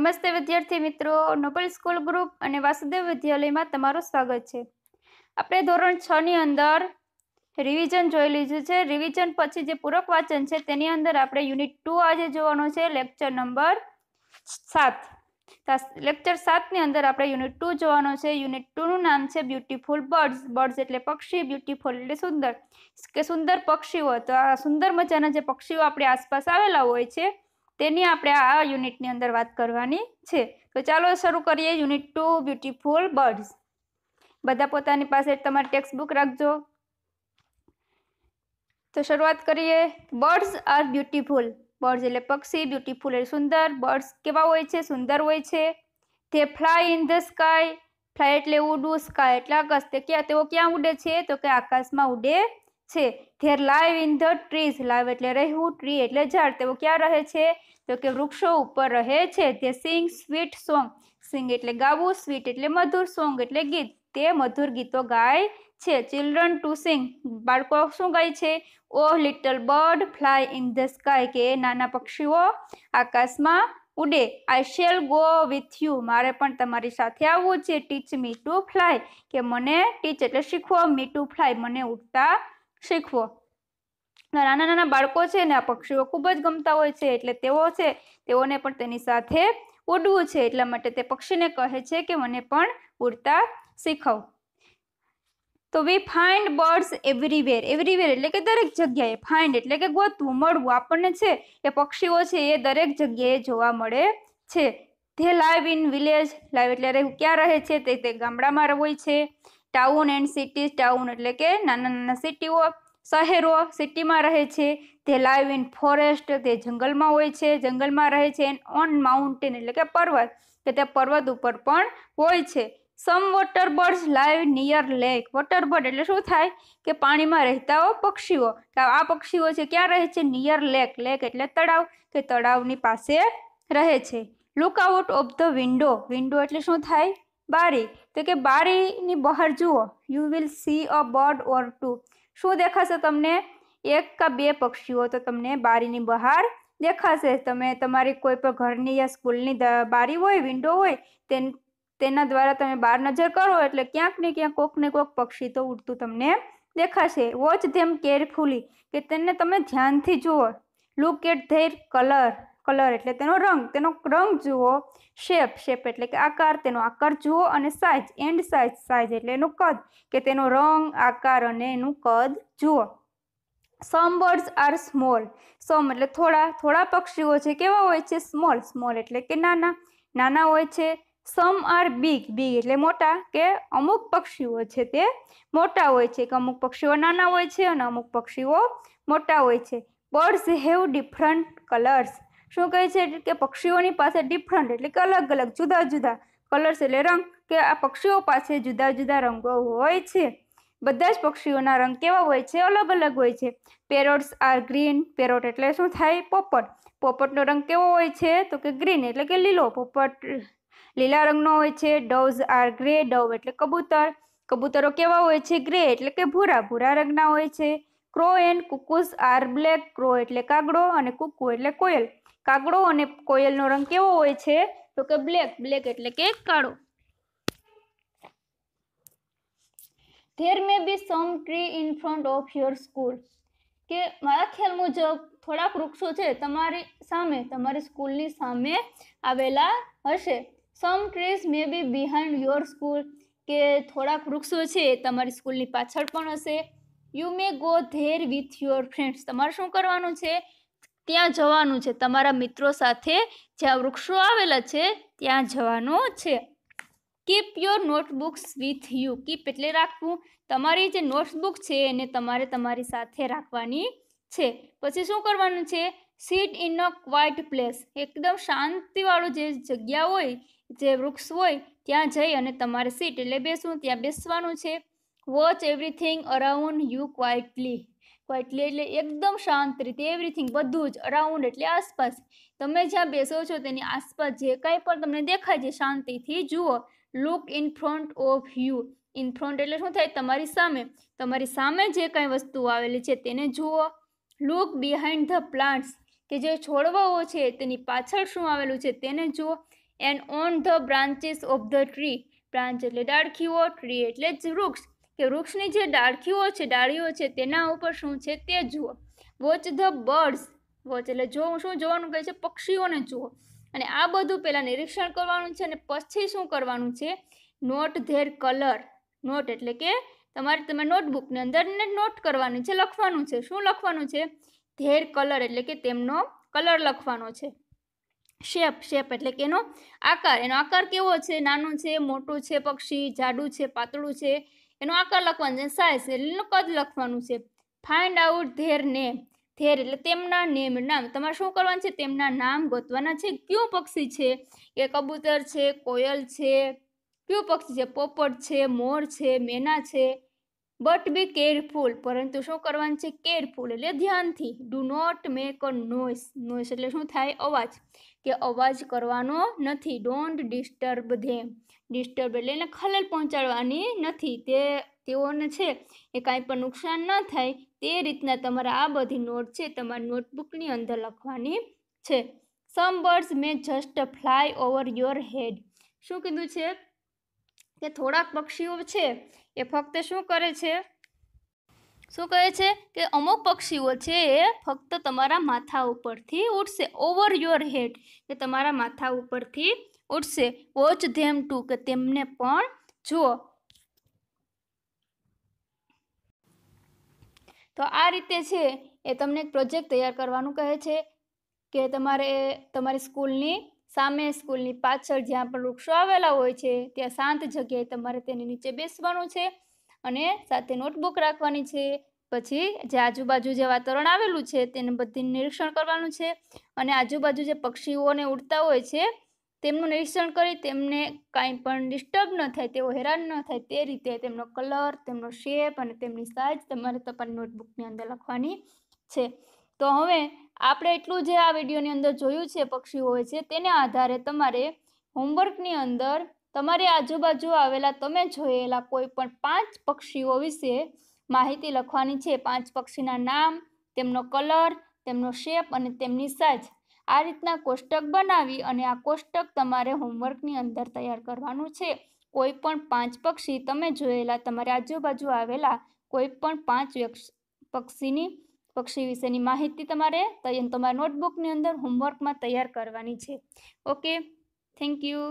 નમસ્તે વિદ્યાર્થી મિત્રો નોબલ સ્કૂલ ગ્રુપ અને વાસુદેવ વિદ્યાલયમાં તમારું સ્વાગત છે આપણે ધોરણ છ ની અંદર રિવિઝન જોઈ લીધું છે રિવિઝન પછી જે પૂરક વાંચન છે તેની અંદર આપણે યુનિટ ટુ આજે જોવાનું છે લેક્ચર નંબર સાત લેક્ચર સાતની અંદર આપણે યુનિટ ટુ જોવાનો છે યુનિટ ટુનું નામ છે બ્યુટીફુલ બર્ડ્સ બર્ડ્સ એટલે પક્ષી બ્યુટીફુલ એટલે સુંદર કે સુંદર પક્ષીઓ તો આ સુંદર મજાના જે પક્ષીઓ આપણી આસપાસ આવેલા હોય છે તેની આપણે આ યુનિટની અંદર વાત કરવાની છે તો ચાલો શરૂ કરીએ યુનિટ ટુ બ્યુટીફુલ બર્ડ્સ બધા પોતાની પાસે તમારી ટેક્સ્ટબુક રાખજો તો શરૂઆત કરીએ બર્ડ્સ આર બ્યુટીફુલ બર્ડ્સ એટલે પક્ષી બ્યુટીફુલ એટલે સુંદર બર્ડ્સ કેવા હોય છે સુંદર હોય છે તે fly in the sky fly એટલે ઉડવું સ્કાય એટલે આકાશ તે ક્યાં તેઓ ક્યાં ઉડે છે તો કે આકાશમાં ઉડે છે there live in the trees live એટલે રહેવું ટ્રી એટલે ઝાડ તેઓ ક્યાં રહે છે તો કે વૃક્ષો ઉપર રહે છે તે સિંગ સ્વીટ સોંગ સિંગ એટલે ગાવું સ્વીટ એટલે મધુર સોંગ એટલે ગીત તે મધુર ગીતો ગાય છે ચિલ્ડ્રન ટુ સિંગ બાળકો શું ગાય છે o little bird fly in the sky કે નાના પક્ષીઓ આકાશમાં ઉડે I shall go with you મારે પણ તમારી સાથે આવવું છે ટીચ મી ટુ ફ્લાય કે મને ટીચ એટલે શીખવો મી ટુ ફ્લાય મને ઉડતા શીખવો નાના નાના બાળકો છે ને આ પક્ષીઓ ખૂબ જ ગમતા હોય છે એટલે તેઓ છે તેઓને પણ તેની સાથે ઉડવું છે એટલા માટે તે પક્ષીને કહે છે કે મને પણ ઉડતા શીખવ તો we find birds everywhere everywhere એટલે કે દરેક જગ્યાએ ફાઇન્ડ એટલે કે ગોતવું મળવું આપણને છે એ પક્ષીઓ છે એ દરેક જગ્યાએ જોવા મળે છે તે લાઈવ ઇન વિલેજ લાઈવ એટલે ક્યાં રહે છે તે તે ગામડામાં હોય છે ટાઉન એન્ડ સિટી ટાઉન એટલે કે નાના નાના સિટીઓ શહેરો સિટીમાં રહે છે તે લાઈવ ઇન ફોરેસ્ટ તે જંગલમાં હોય છે જંગલમાં રહે છે એન્ડ ઓન માઉન્ટેન એટલે કે પર્વત કે તે પર્વત ઉપર પણ હોય છે some waterbirds birds live near lake waterbird એટલે શું થાય કે પાણીમાં રહેતા પક્ષીઓ કે આ પક્ષીઓ છે ક્યાં રહે છે નિયર લેક લેક એટલે તળાવ કે તળાવની પાસે રહે છે look out of the window window એટલે શું થાય બારી તો કે બારીની બહાર જુઓ you will see a bird or two શું દેખાશે તમને એક કા બે પક્ષીઓ તો તમને બારીની બહાર દેખાશે તમે તમારી કોઈ પણ ઘરની યા સ્કૂલની બારી હોય વિન્ડો હોય તેન તેના દ્વારા તમે બહાર નજર કરો એટલે ક્યાંક ને ક્યાંક કોક ને કોક પક્ષી તો ઉડતું તમને દેખાશે વોચ ધેમ કેરફુલી કે તેને તમે ધ્યાનથી જુઓ look at their colour colour એટલે તેનો રંગ તેનો રંગ જુઓ શેપ શેપ એટલે કે આકાર તેનો આકાર જુઓ અને સાઇઝ એન્ડ સાઇઝ સાઇઝ એટલે એનું કદ કે તેનો રંગ આકાર અને એનું કદ જુઓ some birds are small some એટલે થોડા થોડા પક્ષીઓ છે કેવા હોય છે સ્મોલ સ્મોલ એટલે કે નાના નાના હોય છે સમ આર બિગ બિગ એટલે મોટા કે અમુક પક્ષીઓ છે તે મોટા હોય છે કે અમુક પક્ષીઓ નાના હોય છે અને અમુક પક્ષીઓ મોટા હોય છે બર્ડ્સ હેવ ડિફરન્ટ કલર્સ શું કહે છે કે પક્ષીઓની પાસે ડિફરન્ટ એટલે કે અલગ અલગ જુદા જુદા કલર્સ એટલે રંગ કે આ પક્ષીઓ પાસે જુદા જુદા રંગો હોય છે બધા જ પક્ષીઓના રંગ કેવા હોય છે અલગ અલગ હોય છે પેરોટ્સ આર ગ્રીન પેરોટ એટલે શું થાય પોપટ પોપટનો રંગ કેવો હોય છે તો કે ગ્રીન એટલે કે લીલો પોપટ લીલા રંગનો હોય છે ડવ્સ આર ગ્રે ડવ એટલે કબૂતર કબૂતરો કેવા હોય છે ગ્રે એટલે કે ભૂરા ભૂરા રંગના હોય છે crow and cuckoos are black crow એટલે કાગડો અને કુકુ એટલે કોયલ કાગડો અને કોયલનો રંગ કેવો હોય છે તો કે બ્લેક બ્લેક એટલે કે કાળો there may be some tree in front of your school કે મારા ખ્યાલ મુજબ થોડાક વૃક્ષો છે તમારી સામે તમારી સ્કૂલની સામે આવેલા હશે some trees may be behind your school કે થોડાક વૃક્ષો છે તમારી સ્કૂલની પાછળ પણ હશે you may go there with your friends તમારે શું કરવાનું છે ત્યાં જવાનું છે તમારા મિત્રો સાથે જ્યાં વૃક્ષો આવેલા છે ત્યાં જવાનું છે keep your notebooks with you keep એટલે રાખવું તમારી જે નોટબુક છે એને તમારે તમારી સાથે રાખવાની છે પછી શું કરવાનું છે sit in a quiet place એકદમ શાંતિવાળો જે જગ્યા હોય જે વૃક્ષ હોય ત્યાં જઈ અને તમારે સીટ એટલે બેસવું ત્યાં બેસવાનું છે watch everything around you quietly quietly એટલે એકદમ શાંત રીતે એવરીથિંગ બધું જ અરાઉન્ડ એટલે આસપાસ તમે જ્યાં બેસો છો તેની આસપાસ જે કાંઈ પણ તમને દેખાય છે શાંતિથી જુઓ look in front of you in front એટલે શું થાય તમારી સામે તમારી સામે જે કાંઈ વસ્તુ આવેલી છે તેને જુઓ લુક બિહાઇન્ડ ધ પ્લાન્ટ્સ કે જે છોડવાઓ છે તેની પાછળ શું આવેલું છે તેને જુઓ and on the branches of the tree branch એટલે ડાળખીઓ ટ્રી એટલે જ વૃક્ષ કે વૃક્ષની જે ડાળખીઓ છે ડાળીઓ છે તેના ઉપર શું છે તે જુઓ વોચ ધ બર્ડ્સ વોચ એટલે જો શું જોવાનું કહે છે પક્ષીઓને જુઓ અને આ બધું પહેલાં નિરીક્ષણ કરવાનું છે અને પછી શું કરવાનું છે નોટ ધેર કલર નોટ એટલે કે તમારે તમે નોટબુકની અંદર નોટ કરવાની છે લખવાનું છે શું લખવાનું છે ધેર કલર એટલે કે તેમનો કલર લખવાનો છે શેપ શેપ એટલે કે એનો આકાર એનો આકાર કેવો છે નાનો છે મોટું છે પક્ષી જાડું છે પાતળું છે એનો આકાર લખવાનું છે સાઇઝ એટલે કદ લખવાનું છે find out their name their એટલે તેમના નેમ નામ તમારે શું કરવાનું છે તેમના નામ ગોતવાના છે કયું પક્ષી છે એ કબૂતર છે કોયલ છે કયું પક્ષી છે પોપટ છે મોર છે મેના છે બટ બી કેરફુલ પરંતુ શું કરવાનું છે કેરફુલ એટલે ધ્યાનથી do not make a noise noise એટલે શું થાય અવાજ કે અવાજ કરવાનો નથી ડોન્ટ ડિસ્ટર્બ ધેમ ડિસ્ટર્બ એટલે એને ખલેલ પહોંચાડવાની નથી તે તેઓને છે એ કાંઈ પણ નુકસાન ન થાય તે રીતના તમારે આ બધી નોટ છે તમારી નોટબુકની અંદર લખવાની છે some birds may just fly over your head શું કીધું છે કે થોડાક પક્ષીઓ છે એ ફક્ત શું કરે છે શું કહે છે કે અમુક પક્ષીઓ છે એ ફક્ત તમારા માથા ઉપરથી ઉડશે ઓવર યોર હેડ કે તમારા માથા ઉપરથી ઉડશે વોચ ધેમ ટુ કે તેમને પણ જુઓ તો આ રીતે છે એ તમને એક પ્રોજેક્ટ તૈયાર કરવાનું કહે છે કે તમારે તમારી સ્કૂલની સામે સ્કૂલની પાછળ જ્યાં પણ વૃક્ષો આવેલા હોય છે ત્યાં શાંત જગ્યાએ તમારે તેની નીચે બેસવાનું છે અને સાથે નોટબુક રાખવાની છે પછી જે આજુબાજુ જે વાતાવરણ આવેલું છે તેને બધી નિરીક્ષણ કરવાનું છે અને આજુબાજુ જે પક્ષીઓને ઉડતા હોય છે તેમનું નિરીક્ષણ કરી તેમને કાંઈ પણ ડિસ્ટર્બ ન થાય તેઓ હેરાન ન થાય તે રીતે તેમનો કલર તેમનો શેપ અને તેમની સાઇઝ તમારે તમારી નોટબુકની અંદર લખવાની છે તો હવે આપણે એટલું જે આ વિડીયોની અંદર જોયું છે પક્ષીઓ હોય છે તેને આધારે તમારે હોમવર્કની અંદર તમારી આજુબાજુ આવેલા તમે જોયેલા કોઈ પણ પાંચ પક્ષીઓ વિશે માહિતી લખવાની છે પાંચ પક્ષીના નામ તેમનો કલર તેમનો શેપ અને તેમની સાઇઝ આ રીતના કોષ્ટક બનાવી અને આ કોષ્ટક તમારે હોમવર્કની અંદર તૈયાર કરવાનું છે કોઈ પણ પાંચ પક્ષી તમે જોયેલા તમારી આજુબાજુ આવેલા કોઈ પણ પાંચ પક્ષીની પક્ષી વિશેની માહિતી તમારે તમારી નોટબુકની અંદર હોમવર્કમાં તૈયાર કરવાની છે ઓકે થેન્ક યુ